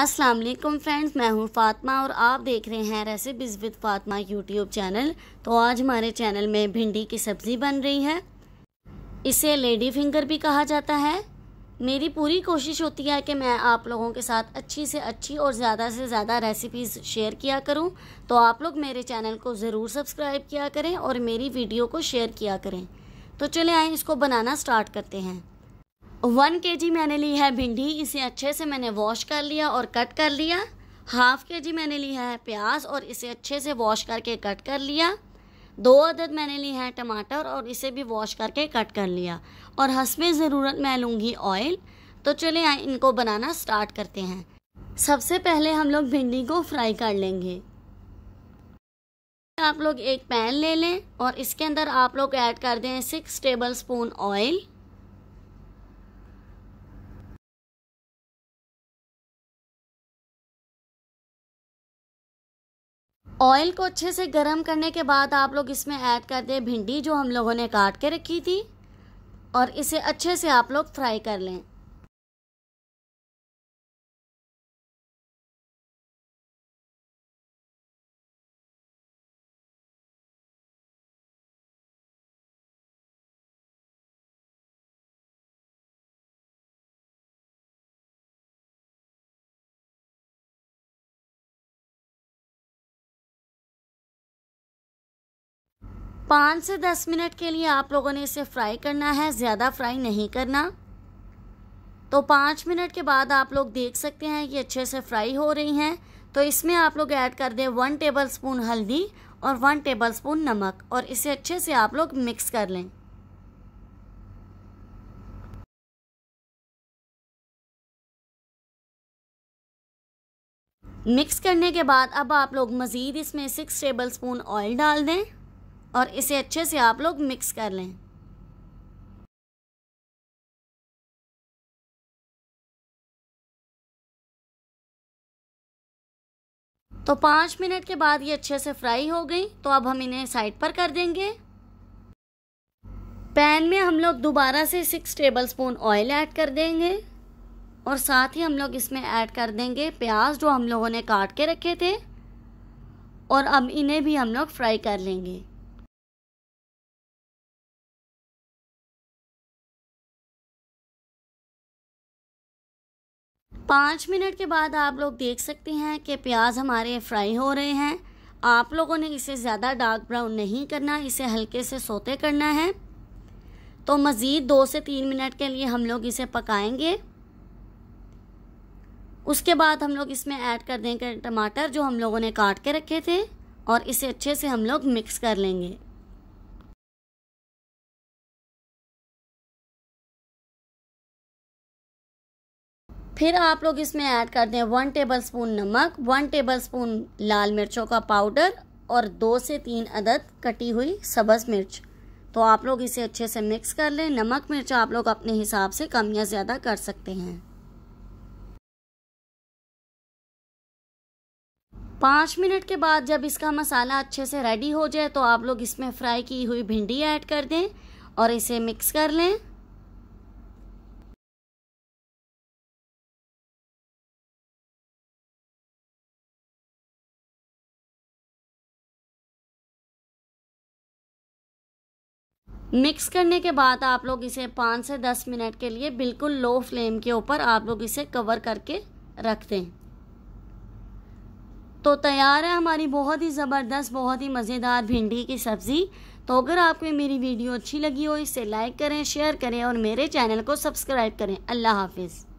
अस्सलाम वालेकुम फ्रेंड्स मैं हूँ फातिमा और आप देख रहे हैं recipes with Fatima YouTube channel तो आज हमारे चैनल में भिंडी की सब्ज़ी बन रही है इसे लेडी फिंगर भी कहा जाता है मेरी पूरी कोशिश होती है कि मैं आप लोगों के साथ अच्छी से अच्छी और ज़्यादा से ज़्यादा रेसिपीज़ शेयर किया करूँ तो आप लोग मेरे चैनल को ज़रूर सब्सक्राइब किया करें और मेरी वीडियो को शेयर किया करें तो चले आए इसको बनाना स्टार्ट करते हैं वन के जी मैंने ली है भिंडी इसे अच्छे से मैंने वॉश कर लिया और कट कर लिया हाफ के जी मैंने लिया है प्याज और इसे अच्छे से वॉश करके कट कर लिया दो अदद मैंने ली है टमाटर और इसे भी वॉश करके कट कर लिया और हंसमें ज़रूरत मैं लूँगी ऑयल तो चलिए इनको बनाना स्टार्ट करते हैं सबसे पहले हम लोग भिंडी को फ्राई कर लेंगे आप लोग एक पैन ले लें और इसके अंदर आप लोग ऐड कर दें six tablespoon oil oil को अच्छे से गर्म करने के बाद आप लोग इसमें ऐड कर दें भिंडी जो हम लोगों ने काट के रखी थी और इसे अच्छे से आप लोग फ्राई कर लें पाँच से दस मिनट के लिए आप लोगों ने इसे फ्राई करना है ज़्यादा फ्राई नहीं करना तो पाँच मिनट के बाद आप लोग देख सकते हैं कि अच्छे से फ्राई हो रही हैं तो इसमें आप लोग ऐड कर दें वन टेबल स्पून हल्दी और वन टेबल स्पून नमक और इसे अच्छे से आप लोग मिक्स कर लें मिक्स करने के बाद अब आप लोग मज़ीद इसमें सिक्स टेबल स्पून ऑयल डाल दें और इसे अच्छे से आप लोग मिक्स कर लें तो पाँच मिनट के बाद ये अच्छे से फ्राई हो गई तो अब हम इन्हें साइड पर कर देंगे पैन में हम लोग दोबारा से six tablespoon oil add कर देंगे और साथ ही हम लोग इसमें ऐड कर देंगे प्याज जो हम लोगों ने काट के रखे थे और अब इन्हें भी हम लोग फ्राई कर लेंगे पाँच मिनट के बाद आप लोग देख सकते हैं कि प्याज हमारे फ्राई हो रहे हैं आप लोगों ने इसे ज़्यादा डार्क ब्राउन नहीं करना इसे हल्के से सोते करना है तो मज़ीद दो से तीन मिनट के लिए हम लोग इसे पकाएंगे उसके बाद हम लोग इसमें ऐड कर देंगे टमाटर जो हम लोगों ने काट के रखे थे और इसे अच्छे से हम लोग मिक्स कर लेंगे फिर आप लोग इसमें ऐड कर दें वन टेबल स्पून नमक वन टेबल स्पून लाल मिर्चों का पाउडर और दो से तीन अदद कटी हुई सब्ज़ मिर्च तो आप लोग इसे अच्छे से मिक्स कर लें नमक मिर्च आप लोग अपने हिसाब से कम या ज़्यादा कर सकते हैं पाँच मिनट के बाद जब इसका मसाला अच्छे से रेडी हो जाए तो आप लोग इसमें फ्राई की हुई भिंडी ऐड कर दें और इसे मिक्स कर लें मिक्स करने के बाद आप लोग इसे पाँच से दस मिनट के लिए बिल्कुल लो फ्लेम के ऊपर आप लोग इसे कवर करके रख दें तो तैयार है हमारी बहुत ही ज़बरदस्त बहुत ही मज़ेदार भिंडी की सब्ज़ी तो अगर आपको मेरी वीडियो अच्छी लगी हो इसे लाइक करें शेयर करें और मेरे चैनल को सब्सक्राइब करें अल्लाह हाफिज़